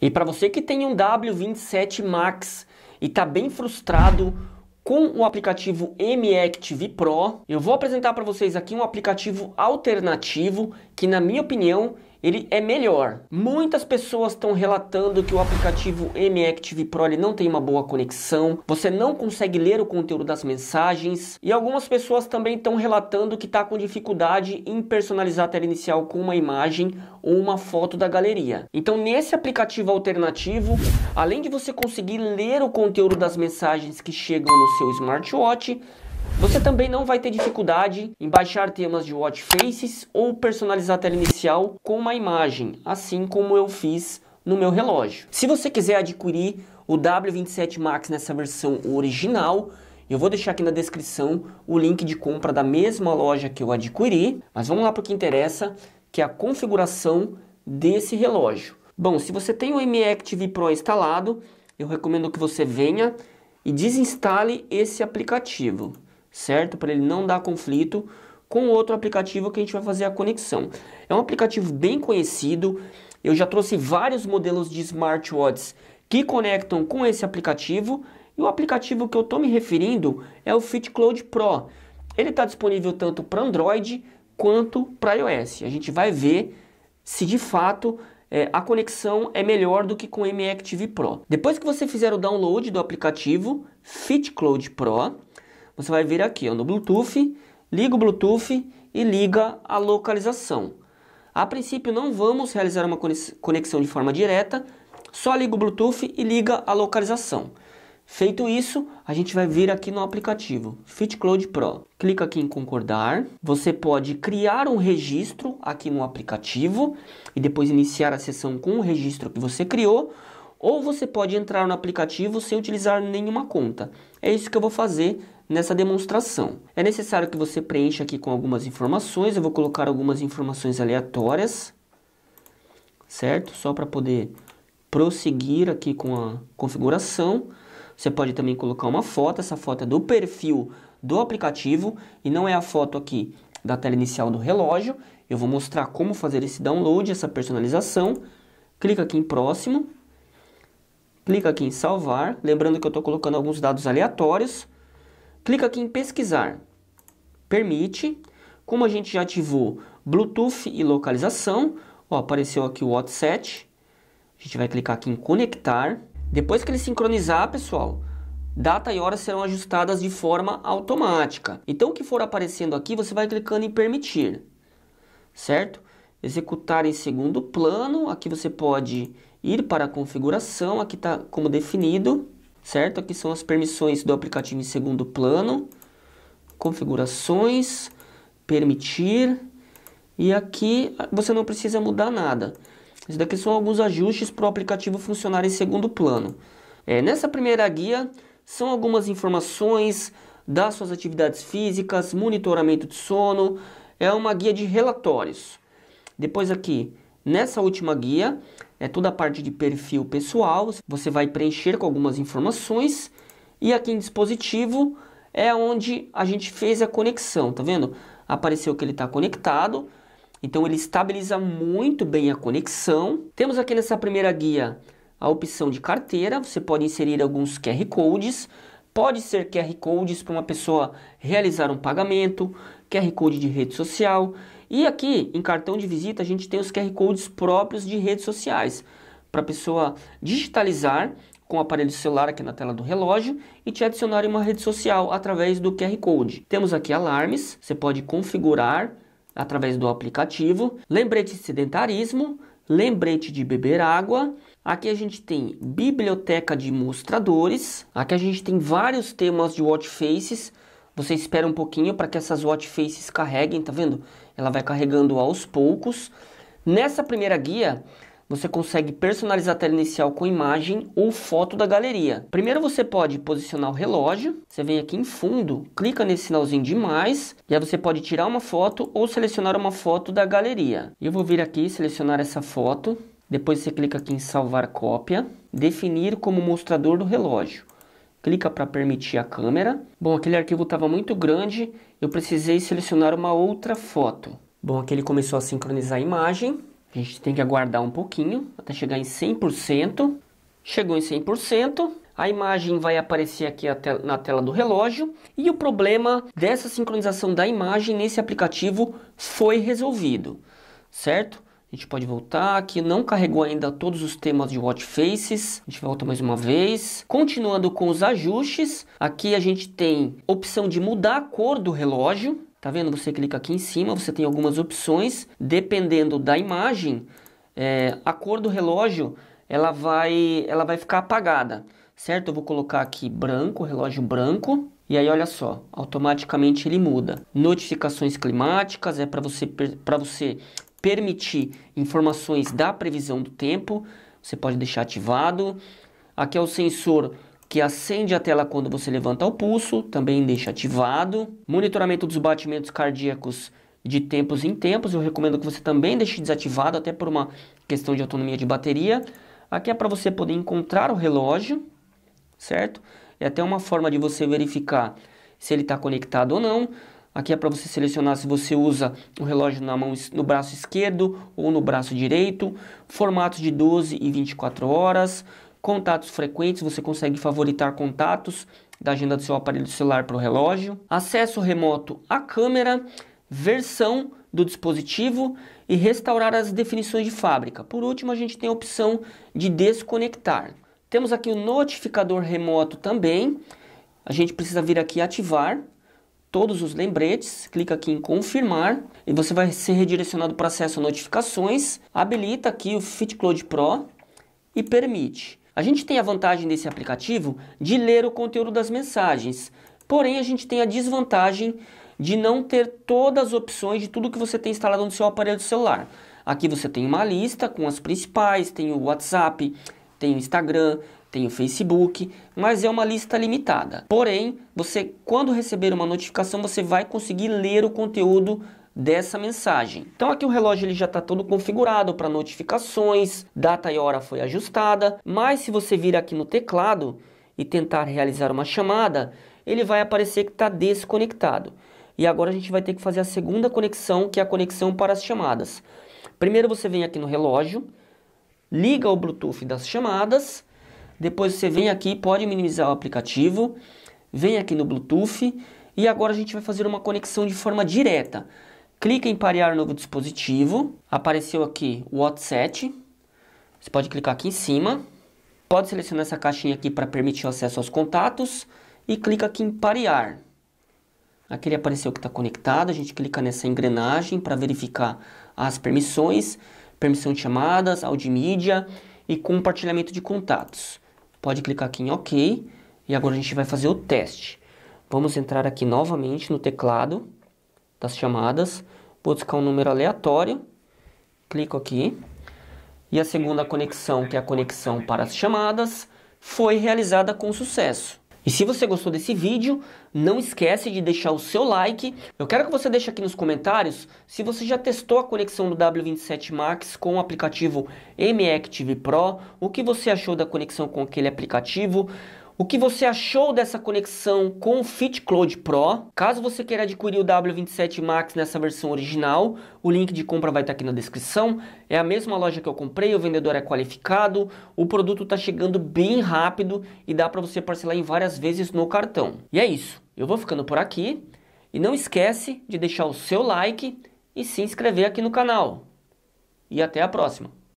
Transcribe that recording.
E para você que tem um W27 Max e está bem frustrado com o aplicativo MActive Pro, eu vou apresentar para vocês aqui um aplicativo alternativo que, na minha opinião, ele é melhor. Muitas pessoas estão relatando que o aplicativo M-Active Pro ele não tem uma boa conexão, você não consegue ler o conteúdo das mensagens e algumas pessoas também estão relatando que está com dificuldade em personalizar a tela inicial com uma imagem ou uma foto da galeria. Então, nesse aplicativo alternativo, além de você conseguir ler o conteúdo das mensagens que chegam no seu smartwatch, você também não vai ter dificuldade em baixar temas de watch faces ou personalizar a tela inicial com uma imagem, assim como eu fiz no meu relógio. Se você quiser adquirir o W27 Max nessa versão original, eu vou deixar aqui na descrição o link de compra da mesma loja que eu adquiri, mas vamos lá para o que interessa, que é a configuração desse relógio. Bom, se você tem o M-Active Pro instalado, eu recomendo que você venha e desinstale esse aplicativo certo? Para ele não dar conflito com outro aplicativo que a gente vai fazer a conexão. É um aplicativo bem conhecido, eu já trouxe vários modelos de smartwatches que conectam com esse aplicativo e o aplicativo que eu estou me referindo é o FitCloud Pro. Ele está disponível tanto para Android quanto para iOS. A gente vai ver se de fato é, a conexão é melhor do que com o M Active Pro. Depois que você fizer o download do aplicativo FitCloud Pro, você vai vir aqui ó, no Bluetooth, liga o Bluetooth e liga a localização. A princípio não vamos realizar uma conexão de forma direta, só liga o Bluetooth e liga a localização. Feito isso, a gente vai vir aqui no aplicativo FitCloud Pro. Clica aqui em concordar. Você pode criar um registro aqui no aplicativo e depois iniciar a sessão com o registro que você criou, ou você pode entrar no aplicativo sem utilizar nenhuma conta. É isso que eu vou fazer nessa demonstração. É necessário que você preencha aqui com algumas informações, eu vou colocar algumas informações aleatórias, certo? Só para poder prosseguir aqui com a configuração. Você pode também colocar uma foto, essa foto é do perfil do aplicativo e não é a foto aqui da tela inicial do relógio. Eu vou mostrar como fazer esse download, essa personalização. Clica aqui em próximo. Clica aqui em salvar. Lembrando que eu estou colocando alguns dados aleatórios. Clica aqui em pesquisar. Permite. Como a gente já ativou Bluetooth e localização, ó, apareceu aqui o WhatsApp. A gente vai clicar aqui em conectar. Depois que ele sincronizar, pessoal, data e hora serão ajustadas de forma automática. Então, o que for aparecendo aqui, você vai clicando em permitir, certo? Executar em segundo plano. Aqui você pode ir para a configuração. Aqui está como definido certo? Aqui são as permissões do aplicativo em segundo plano, configurações, permitir, e aqui ah, você não precisa mudar nada. Isso daqui são alguns ajustes para o aplicativo funcionar em segundo plano. É, nessa primeira guia são algumas informações das suas atividades físicas, monitoramento de sono, é uma guia de relatórios. Depois aqui, Nessa última guia é toda a parte de perfil pessoal, você vai preencher com algumas informações e aqui em dispositivo é onde a gente fez a conexão, tá vendo? Apareceu que ele está conectado, então ele estabiliza muito bem a conexão. Temos aqui nessa primeira guia a opção de carteira, você pode inserir alguns QR Codes, pode ser QR Codes para uma pessoa realizar um pagamento, QR Code de rede social, e aqui em cartão de visita a gente tem os QR Codes próprios de redes sociais para a pessoa digitalizar com o aparelho celular aqui na tela do relógio e te adicionar em uma rede social através do QR Code. Temos aqui alarmes, você pode configurar através do aplicativo, lembrete de sedentarismo, lembrete de beber água. Aqui a gente tem biblioteca de mostradores. Aqui a gente tem vários temas de watch faces. Você espera um pouquinho para que essas watch faces carreguem, tá vendo? Ela vai carregando aos poucos. Nessa primeira guia, você consegue personalizar a tela inicial com imagem ou foto da galeria. Primeiro você pode posicionar o relógio, você vem aqui em fundo, clica nesse sinalzinho de mais, e aí você pode tirar uma foto ou selecionar uma foto da galeria. Eu vou vir aqui selecionar essa foto, depois você clica aqui em salvar cópia, definir como mostrador do relógio clica para permitir a câmera. Bom, aquele arquivo estava muito grande, eu precisei selecionar uma outra foto. Bom, aqui ele começou a sincronizar a imagem. A gente tem que aguardar um pouquinho até chegar em 100%. Chegou em 100%. A imagem vai aparecer aqui na tela do relógio e o problema dessa sincronização da imagem nesse aplicativo foi resolvido, certo? A gente pode voltar aqui, não carregou ainda todos os temas de Watch Faces. A gente volta mais uma vez. Continuando com os ajustes, aqui a gente tem opção de mudar a cor do relógio. Tá vendo? Você clica aqui em cima, você tem algumas opções. Dependendo da imagem, é, a cor do relógio ela vai, ela vai ficar apagada, certo? Eu vou colocar aqui branco, relógio branco. E aí olha só, automaticamente ele muda. Notificações climáticas é para você para você permitir informações da previsão do tempo, você pode deixar ativado. Aqui é o sensor que acende a tela quando você levanta o pulso, também deixa ativado. Monitoramento dos batimentos cardíacos de tempos em tempos, eu recomendo que você também deixe desativado, até por uma questão de autonomia de bateria. Aqui é para você poder encontrar o relógio, certo? É até uma forma de você verificar se ele está conectado ou não. Aqui é para você selecionar se você usa o relógio na mão, no braço esquerdo ou no braço direito. Formatos de 12 e 24 horas. Contatos frequentes, você consegue favoritar contatos da agenda do seu aparelho celular para o relógio. Acesso remoto à câmera. Versão do dispositivo e restaurar as definições de fábrica. Por último, a gente tem a opção de desconectar. Temos aqui o notificador remoto também. A gente precisa vir aqui ativar todos os lembretes, clica aqui em confirmar e você vai ser redirecionado para acesso a notificações, habilita aqui o FitCloud Pro e permite. A gente tem a vantagem desse aplicativo de ler o conteúdo das mensagens, porém a gente tem a desvantagem de não ter todas as opções de tudo que você tem instalado no seu aparelho celular. Aqui você tem uma lista com as principais, tem o WhatsApp, tem o Instagram, tem o Facebook, mas é uma lista limitada. Porém, você quando receber uma notificação, você vai conseguir ler o conteúdo dessa mensagem. Então aqui o relógio ele já está todo configurado para notificações, data e hora foi ajustada, mas se você vir aqui no teclado e tentar realizar uma chamada, ele vai aparecer que está desconectado. E agora a gente vai ter que fazer a segunda conexão, que é a conexão para as chamadas. Primeiro você vem aqui no relógio, liga o Bluetooth das chamadas, depois você vem aqui, pode minimizar o aplicativo, vem aqui no Bluetooth e agora a gente vai fazer uma conexão de forma direta. Clica em parear novo dispositivo, apareceu aqui o WhatsApp, você pode clicar aqui em cima, pode selecionar essa caixinha aqui para permitir o acesso aos contatos e clica aqui em parear. Aqui ele apareceu que está conectado, a gente clica nessa engrenagem para verificar as permissões permissão de chamadas, áudio mídia e compartilhamento de contatos. Pode clicar aqui em OK e agora a gente vai fazer o teste. Vamos entrar aqui novamente no teclado das chamadas, vou buscar um número aleatório, clico aqui e a segunda conexão, que é a conexão para as chamadas, foi realizada com sucesso. E se você gostou desse vídeo, não esquece de deixar o seu like. Eu quero que você deixe aqui nos comentários se você já testou a conexão do W27 Max com o aplicativo M Active Pro, o que você achou da conexão com aquele aplicativo, o que você achou dessa conexão com o Fit Cloud Pro? Caso você queira adquirir o W27 Max nessa versão original, o link de compra vai estar aqui na descrição. É a mesma loja que eu comprei, o vendedor é qualificado, o produto está chegando bem rápido e dá para você parcelar em várias vezes no cartão. E é isso. Eu vou ficando por aqui e não esquece de deixar o seu like e se inscrever aqui no canal. E até a próxima.